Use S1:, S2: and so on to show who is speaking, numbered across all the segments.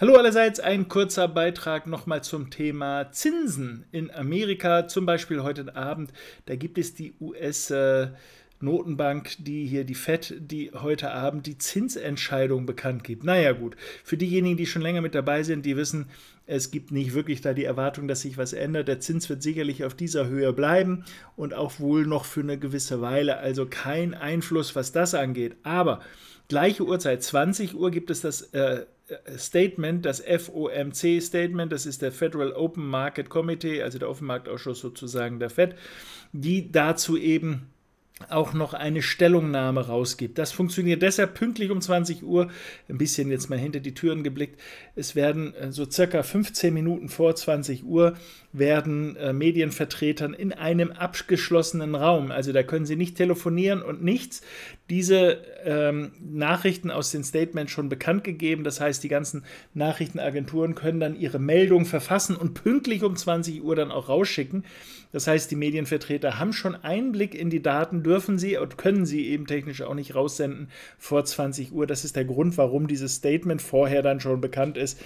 S1: Hallo allerseits, ein kurzer Beitrag nochmal zum Thema Zinsen in Amerika. Zum Beispiel heute Abend, da gibt es die US-Notenbank, die hier die Fed, die heute Abend die Zinsentscheidung bekannt gibt. Naja gut, für diejenigen, die schon länger mit dabei sind, die wissen, es gibt nicht wirklich da die Erwartung, dass sich was ändert. Der Zins wird sicherlich auf dieser Höhe bleiben und auch wohl noch für eine gewisse Weile. Also kein Einfluss, was das angeht. Aber gleiche Uhrzeit, 20 Uhr, gibt es das... Äh, äh, Statement, das FOMC-Statement, das ist der Federal Open Market Committee, also der Offenmarktausschuss sozusagen der Fed, die dazu eben auch noch eine Stellungnahme rausgibt. Das funktioniert deshalb pünktlich um 20 Uhr, ein bisschen jetzt mal hinter die Türen geblickt. Es werden äh, so circa 15 Minuten vor 20 Uhr werden äh, Medienvertretern in einem abgeschlossenen Raum, also da können sie nicht telefonieren und nichts, diese ähm, Nachrichten aus den Statements schon bekannt gegeben. Das heißt, die ganzen Nachrichtenagenturen können dann ihre Meldung verfassen und pünktlich um 20 Uhr dann auch rausschicken. Das heißt, die Medienvertreter haben schon Einblick in die Daten, dürfen sie und können sie eben technisch auch nicht raussenden vor 20 Uhr. Das ist der Grund, warum dieses Statement vorher dann schon bekannt ist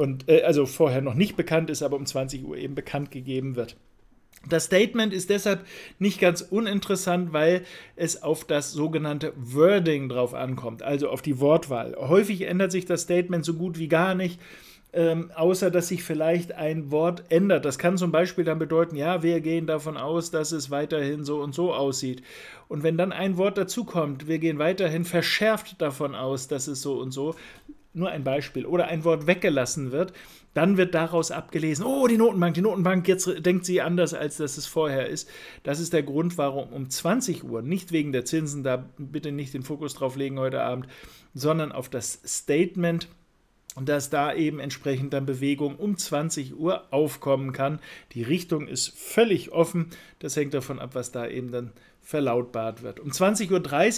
S1: und äh, also vorher noch nicht bekannt ist, aber um 20 Uhr eben bekannt gegeben wird. Das Statement ist deshalb nicht ganz uninteressant, weil es auf das sogenannte Wording drauf ankommt, also auf die Wortwahl. Häufig ändert sich das Statement so gut wie gar nicht. Ähm, außer dass sich vielleicht ein Wort ändert. Das kann zum Beispiel dann bedeuten, ja, wir gehen davon aus, dass es weiterhin so und so aussieht. Und wenn dann ein Wort dazukommt, wir gehen weiterhin verschärft davon aus, dass es so und so nur ein Beispiel, oder ein Wort weggelassen wird, dann wird daraus abgelesen, oh, die Notenbank, die Notenbank, jetzt denkt sie anders, als dass es vorher ist. Das ist der Grund, warum um 20 Uhr, nicht wegen der Zinsen, da bitte nicht den Fokus drauf legen heute Abend, sondern auf das Statement, dass da eben entsprechend dann Bewegung um 20 Uhr aufkommen kann. Die Richtung ist völlig offen. Das hängt davon ab, was da eben dann verlautbart wird. Um 20.30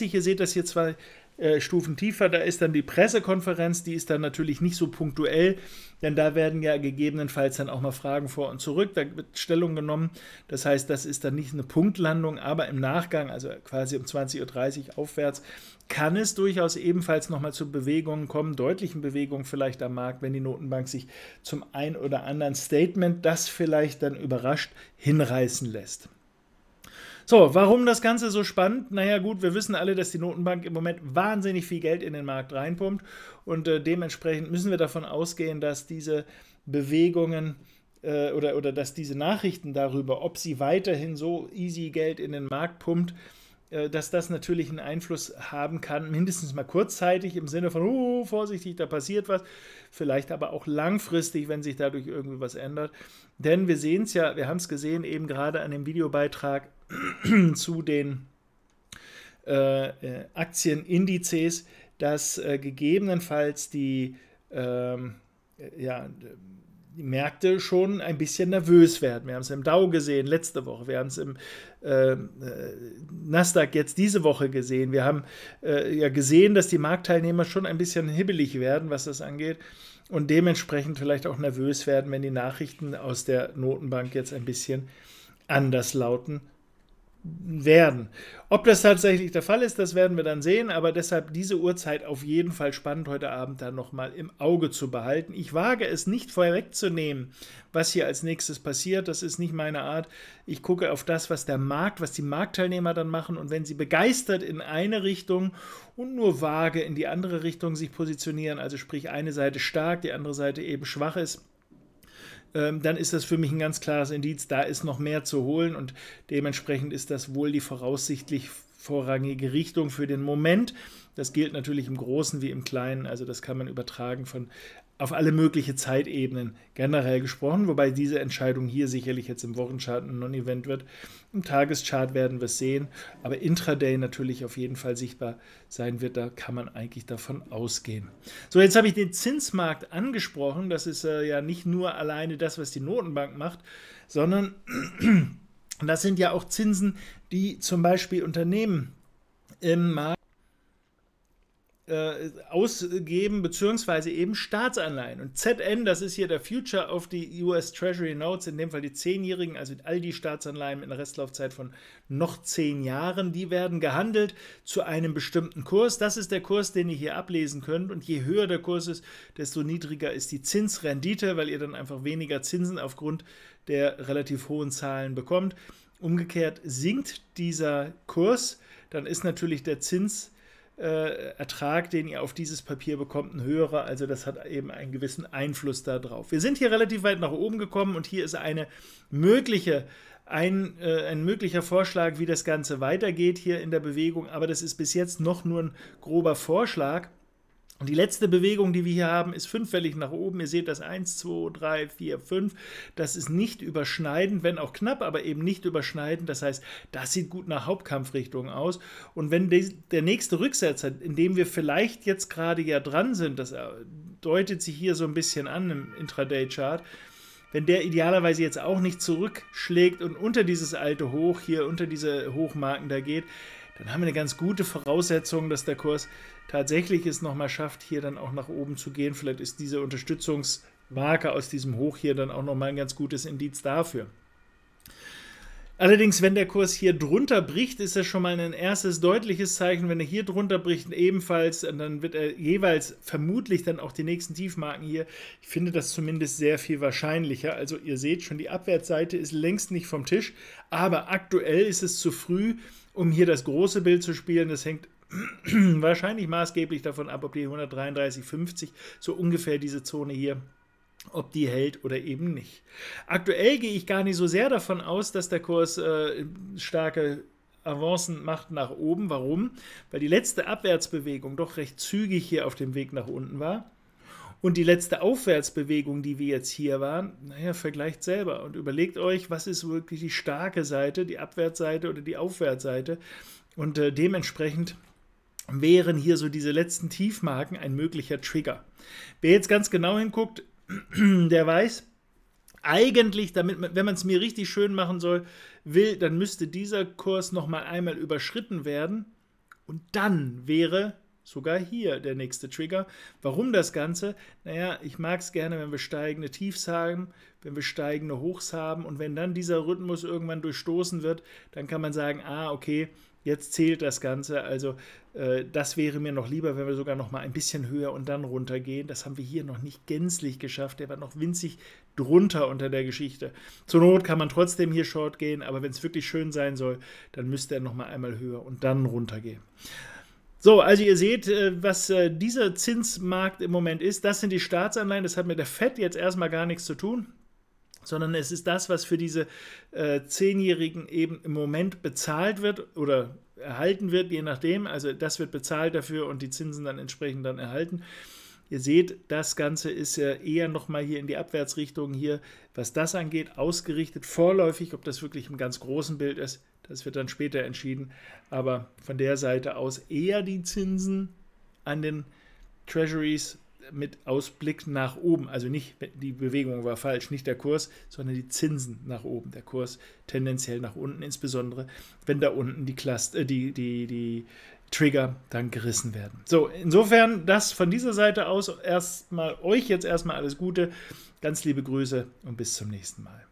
S1: Uhr, ihr seht das hier zwar äh, Stufen tiefer. Da ist dann die Pressekonferenz, die ist dann natürlich nicht so punktuell, denn da werden ja gegebenenfalls dann auch mal Fragen vor und zurück, da wird Stellung genommen. Das heißt, das ist dann nicht eine Punktlandung, aber im Nachgang, also quasi um 20.30 Uhr aufwärts, kann es durchaus ebenfalls nochmal zu Bewegungen kommen, deutlichen Bewegungen vielleicht am Markt, wenn die Notenbank sich zum ein oder anderen Statement, das vielleicht dann überrascht, hinreißen lässt. So, warum das Ganze so spannend? Naja, gut, wir wissen alle, dass die Notenbank im Moment wahnsinnig viel Geld in den Markt reinpumpt und äh, dementsprechend müssen wir davon ausgehen, dass diese Bewegungen äh, oder, oder dass diese Nachrichten darüber, ob sie weiterhin so easy Geld in den Markt pumpt, äh, dass das natürlich einen Einfluss haben kann, mindestens mal kurzzeitig im Sinne von, oh, vorsichtig, da passiert was, vielleicht aber auch langfristig, wenn sich dadurch irgendwie was ändert. Denn wir sehen es ja, wir haben es gesehen eben gerade an dem Videobeitrag zu den äh, äh, Aktienindizes, dass äh, gegebenenfalls die, ähm, äh, ja, die Märkte schon ein bisschen nervös werden. Wir haben es im Dow gesehen letzte Woche, wir haben es im ähm, äh, Nasdaq jetzt diese Woche gesehen. Wir haben äh, ja gesehen, dass die Marktteilnehmer schon ein bisschen hibbelig werden, was das angeht und dementsprechend vielleicht auch nervös werden, wenn die Nachrichten aus der Notenbank jetzt ein bisschen anders lauten werden. Ob das tatsächlich der Fall ist, das werden wir dann sehen, aber deshalb diese Uhrzeit auf jeden Fall spannend heute Abend dann nochmal im Auge zu behalten. Ich wage es nicht vorwegzunehmen, was hier als nächstes passiert, das ist nicht meine Art. Ich gucke auf das, was der Markt, was die Marktteilnehmer dann machen und wenn sie begeistert in eine Richtung und nur vage in die andere Richtung sich positionieren, also sprich eine Seite stark, die andere Seite eben schwach ist, ähm, dann ist das für mich ein ganz klares Indiz, da ist noch mehr zu holen und dementsprechend ist das wohl die voraussichtlich vorrangige Richtung für den Moment. Das gilt natürlich im Großen wie im Kleinen, also das kann man übertragen von auf alle möglichen Zeitebenen generell gesprochen, wobei diese Entscheidung hier sicherlich jetzt im Wochenchart ein Non-Event wird. Im Tageschart werden wir es sehen, aber Intraday natürlich auf jeden Fall sichtbar sein wird, da kann man eigentlich davon ausgehen. So, jetzt habe ich den Zinsmarkt angesprochen, das ist äh, ja nicht nur alleine das, was die Notenbank macht, sondern das sind ja auch Zinsen, die zum Beispiel Unternehmen im Markt äh, ausgeben, beziehungsweise eben Staatsanleihen. Und ZN, das ist hier der Future auf die US Treasury Notes, in dem Fall die zehnjährigen, also all die Staatsanleihen mit einer Restlaufzeit von noch zehn Jahren, die werden gehandelt zu einem bestimmten Kurs. Das ist der Kurs, den ihr hier ablesen könnt. Und je höher der Kurs ist, desto niedriger ist die Zinsrendite, weil ihr dann einfach weniger Zinsen aufgrund der relativ hohen Zahlen bekommt. Umgekehrt sinkt dieser Kurs, dann ist natürlich der Zins äh, Ertrag, den ihr auf dieses Papier bekommt, ein höherer. Also das hat eben einen gewissen Einfluss darauf. Wir sind hier relativ weit nach oben gekommen und hier ist eine mögliche, ein, äh, ein möglicher Vorschlag, wie das Ganze weitergeht hier in der Bewegung. Aber das ist bis jetzt noch nur ein grober Vorschlag. Und die letzte Bewegung, die wir hier haben, ist fünffällig nach oben. Ihr seht das 1, 2, 3, 4, 5. Das ist nicht überschneidend, wenn auch knapp, aber eben nicht überschneidend. Das heißt, das sieht gut nach Hauptkampfrichtung aus. Und wenn der nächste Rücksetzer, in dem wir vielleicht jetzt gerade ja dran sind, das äh, deutet sich hier so ein bisschen an im Intraday-Chart, wenn der idealerweise jetzt auch nicht zurückschlägt und unter dieses alte Hoch hier, unter diese Hochmarken da geht, dann haben wir eine ganz gute Voraussetzung, dass der Kurs tatsächlich es nochmal schafft, hier dann auch nach oben zu gehen. Vielleicht ist diese Unterstützungsmarke aus diesem Hoch hier dann auch nochmal ein ganz gutes Indiz dafür. Allerdings, wenn der Kurs hier drunter bricht, ist das schon mal ein erstes deutliches Zeichen. Wenn er hier drunter bricht, ebenfalls, dann wird er jeweils vermutlich dann auch die nächsten Tiefmarken hier. Ich finde das zumindest sehr viel wahrscheinlicher. Also ihr seht schon, die Abwärtsseite ist längst nicht vom Tisch, aber aktuell ist es zu früh, um hier das große Bild zu spielen. Das hängt wahrscheinlich maßgeblich davon ab, ob die 133,50 so ungefähr diese Zone hier ob die hält oder eben nicht. Aktuell gehe ich gar nicht so sehr davon aus, dass der Kurs äh, starke Avancen macht nach oben. Warum? Weil die letzte Abwärtsbewegung doch recht zügig hier auf dem Weg nach unten war. Und die letzte Aufwärtsbewegung, die wir jetzt hier waren, naja, vergleicht selber und überlegt euch, was ist wirklich die starke Seite, die Abwärtsseite oder die Aufwärtsseite. Und äh, dementsprechend wären hier so diese letzten Tiefmarken ein möglicher Trigger. Wer jetzt ganz genau hinguckt, der weiß, eigentlich, damit wenn man es mir richtig schön machen soll, will, dann müsste dieser Kurs noch mal einmal überschritten werden. Und dann wäre sogar hier der nächste Trigger. Warum das Ganze? Naja, ich mag es gerne, wenn wir steigende Tiefs haben, wenn wir steigende Hochs haben und wenn dann dieser Rhythmus irgendwann durchstoßen wird, dann kann man sagen, ah, okay, Jetzt zählt das Ganze. Also äh, das wäre mir noch lieber, wenn wir sogar noch mal ein bisschen höher und dann runtergehen. Das haben wir hier noch nicht gänzlich geschafft. Der war noch winzig drunter unter der Geschichte. Zur Not kann man trotzdem hier short gehen, aber wenn es wirklich schön sein soll, dann müsste er noch mal einmal höher und dann runtergehen. So, also ihr seht, äh, was äh, dieser Zinsmarkt im Moment ist. Das sind die Staatsanleihen. Das hat mit der FED jetzt erstmal gar nichts zu tun sondern es ist das, was für diese äh, Zehnjährigen eben im Moment bezahlt wird oder erhalten wird, je nachdem. Also das wird bezahlt dafür und die Zinsen dann entsprechend dann erhalten. Ihr seht, das Ganze ist ja eher nochmal hier in die Abwärtsrichtung hier, was das angeht, ausgerichtet, vorläufig, ob das wirklich im ganz großen Bild ist, das wird dann später entschieden. Aber von der Seite aus eher die Zinsen an den Treasuries mit Ausblick nach oben, also nicht die Bewegung war falsch, nicht der Kurs, sondern die Zinsen nach oben, der Kurs tendenziell nach unten, insbesondere wenn da unten die, Cluster, äh, die, die, die Trigger dann gerissen werden. So, insofern das von dieser Seite aus erstmal euch jetzt erstmal alles Gute, ganz liebe Grüße und bis zum nächsten Mal.